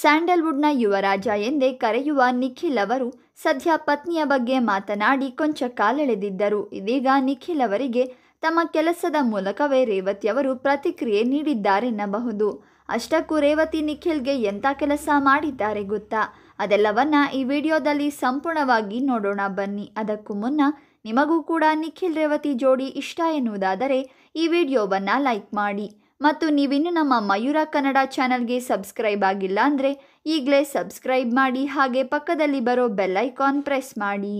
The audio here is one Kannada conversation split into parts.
ಸ್ಯಾಂಡಲ್ವುಡ್ನ ಯುವರಾಜ ಎಂದೇ ಕರೆಯುವ ನಿಖಿಲ್ ಅವರು ಸದ್ಯ ಪತ್ನಿಯ ಬಗ್ಗೆ ಮಾತನಾಡಿ ಕೊಂಚ ಕಾಲೆಳೆದಿದ್ದರು ಇದೀಗ ನಿಖಿಲ್ ಅವರಿಗೆ ತಮ್ಮ ಕೆಲಸದ ಮೂಲಕವೇ ರೇವತಿ ಅವರು ಪ್ರತಿಕ್ರಿಯೆ ನೀಡಿದ್ದಾರೆನ್ನಬಹುದು ಅಷ್ಟಕ್ಕೂ ರೇವತಿ ನಿಖಿಲ್ಗೆ ಎಂಥ ಕೆಲಸ ಮಾಡಿದ್ದಾರೆ ಗೊತ್ತಾ ಅದೆಲ್ಲವನ್ನ ಈ ವಿಡಿಯೋದಲ್ಲಿ ಸಂಪೂರ್ಣವಾಗಿ ನೋಡೋಣ ಬನ್ನಿ ಅದಕ್ಕೂ ಮುನ್ನ ನಿಮಗೂ ಕೂಡ ನಿಖಿಲ್ ರೇವತಿ ಜೋಡಿ ಇಷ್ಟ ಎನ್ನುವುದಾದರೆ ಈ ವಿಡಿಯೋವನ್ನು ಲೈಕ್ ಮಾಡಿ ಮತ್ತು ನೀವಿನ್ನು ನಮ್ಮ ಮಯೂರ ಕನ್ನಡ ಚಾನಲ್ಗೆ ಸಬ್ಸ್ಕ್ರೈಬ್ ಆಗಿಲ್ಲ ಅಂದರೆ ಈಗಲೇ ಸಬ್ಸ್ಕ್ರೈಬ್ ಮಾಡಿ ಹಾಗೆ ಪಕ್ಕದಲ್ಲಿ ಬರೋ ಐಕಾನ್ ಪ್ರೆಸ್ ಮಾಡಿ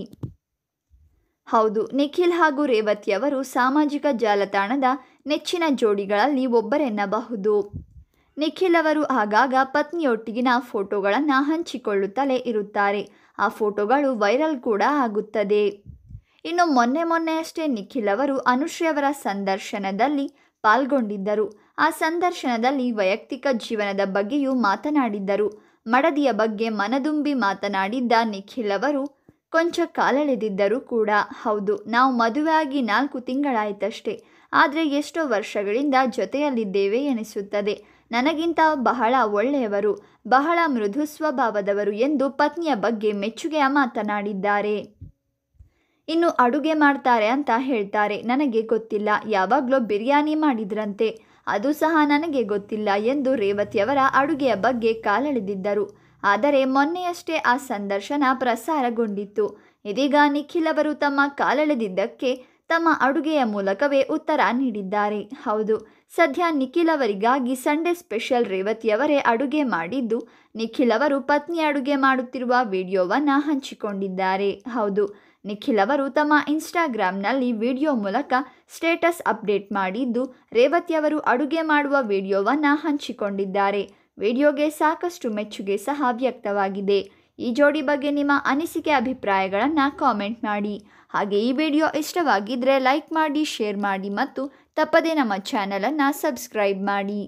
ಹೌದು ನಿಖಿಲ್ ಹಾಗೂ ರೇವತಿ ಅವರು ಸಾಮಾಜಿಕ ಜಾಲತಾಣದ ನೆಚ್ಚಿನ ಜೋಡಿಗಳಲ್ಲಿ ಒಬ್ಬರೆನ್ನಬಹುದು ನಿಖಿಲ್ ಅವರು ಆಗಾಗ ಪತ್ನಿಯೊಟ್ಟಿಗಿನ ಫೋಟೋಗಳನ್ನು ಹಂಚಿಕೊಳ್ಳುತ್ತಲೇ ಇರುತ್ತಾರೆ ಆ ಫೋಟೋಗಳು ವೈರಲ್ ಕೂಡ ಆಗುತ್ತದೆ ಇನ್ನು ಮೊನ್ನೆ ಮೊನ್ನೆಯಷ್ಟೇ ನಿಖಿಲ್ ಅವರು ಅನುಶ್ರೀ ಅವರ ಸಂದರ್ಶನದಲ್ಲಿ ಪಾಲ್ಗೊಂಡಿದ್ದರು ಆ ಸಂದರ್ಶನದಲ್ಲಿ ವೈಯಕ್ತಿಕ ಜೀವನದ ಬಗ್ಗೆಯೂ ಮಾತನಾಡಿದ್ದರು ಮಡದಿಯ ಬಗ್ಗೆ ಮನದುಂಬಿ ಮಾತನಾಡಿದ್ದ ನಿಖಿಲ್ ಅವರು ಕೊಂಚ ಕಾಲೆಳೆದಿದ್ದರೂ ಕೂಡ ಹೌದು ನಾವು ಮದುವೆಯಾಗಿ ನಾಲ್ಕು ತಿಂಗಳಾಯ್ತಷ್ಟೇ ಆದರೆ ಎಷ್ಟೋ ವರ್ಷಗಳಿಂದ ಜೊತೆಯಲ್ಲಿದ್ದೇವೆ ಎನಿಸುತ್ತದೆ ನನಗಿಂತ ಬಹಳ ಒಳ್ಳೆಯವರು ಬಹಳ ಮೃದು ಸ್ವಭಾವದವರು ಎಂದು ಪತ್ನಿಯ ಬಗ್ಗೆ ಮೆಚ್ಚುಗೆಯ ಮಾತನಾಡಿದ್ದಾರೆ ಇನ್ನು ಅಡುಗೆ ಮಾಡ್ತಾರೆ ಅಂತ ಹೇಳ್ತಾರೆ ನನಗೆ ಗೊತ್ತಿಲ್ಲ ಯಾವಾಗಲೂ ಬಿರಿಯಾನಿ ಮಾಡಿದ್ರಂತೆ ಅದು ಸಹ ನನಗೆ ಗೊತ್ತಿಲ್ಲ ಎಂದು ರೇವತಿಯವರ ಅಡುಗೆಯ ಬಗ್ಗೆ ಕಾಲೆಳೆದಿದ್ದರು ಆದರೆ ಮೊನ್ನೆಯಷ್ಟೇ ಆ ಸಂದರ್ಶನ ಪ್ರಸಾರಗೊಂಡಿತ್ತು ಇದೀಗ ನಿಖಿಲ್ ಅವರು ತಮ್ಮ ಕಾಲೆಳೆದಿದ್ದಕ್ಕೆ ತಮ್ಮ ಅಡುಗೆಯ ಮೂಲಕವೇ ಉತ್ತರ ನೀಡಿದ್ದಾರೆ ಹೌದು ಸದ್ಯ ನಿಖಿಲ್ ಅವರಿಗಾಗಿ ಸಂಡೇ ಸ್ಪೆಷಲ್ ರೇವತಿಯವರೇ ಅಡುಗೆ ಮಾಡಿದ್ದು ನಿಖಿಲ್ ಅವರು ಪತ್ನಿ ಅಡುಗೆ ಮಾಡುತ್ತಿರುವ ವಿಡಿಯೋವನ್ನು ಹಂಚಿಕೊಂಡಿದ್ದಾರೆ ಹೌದು ನಿಖಿಲ್ ಅವರು ತಮ್ಮ ಇನ್ಸ್ಟಾಗ್ರಾಂನಲ್ಲಿ ವಿಡಿಯೋ ಮೂಲಕ ಸ್ಟೇಟಸ್ ಅಪ್ಡೇಟ್ ಮಾಡಿದ್ದು ರೇವತಿ ಅವರು ಅಡುಗೆ ಮಾಡುವ ವಿಡಿಯೋವನ್ನು ಹಂಚಿಕೊಂಡಿದ್ದಾರೆ ವಿಡಿಯೋಗೆ ಸಾಕಷ್ಟು ಮೆಚ್ಚುಗೆ ಸಹ ವ್ಯಕ್ತವಾಗಿದೆ ಈ ಜೋಡಿ ಬಗ್ಗೆ ನಿಮ್ಮ ಅನಿಸಿಕೆ ಅಭಿಪ್ರಾಯಗಳನ್ನು ಕಾಮೆಂಟ್ ಮಾಡಿ ಹಾಗೆ ಈ ವಿಡಿಯೋ ಇಷ್ಟವಾಗಿದ್ದರೆ ಲೈಕ್ ಮಾಡಿ ಶೇರ್ ಮಾಡಿ ಮತ್ತು ತಪ್ಪದೇ ನಮ್ಮ ಚಾನಲನ್ನು ಸಬ್ಸ್ಕ್ರೈಬ್ ಮಾಡಿ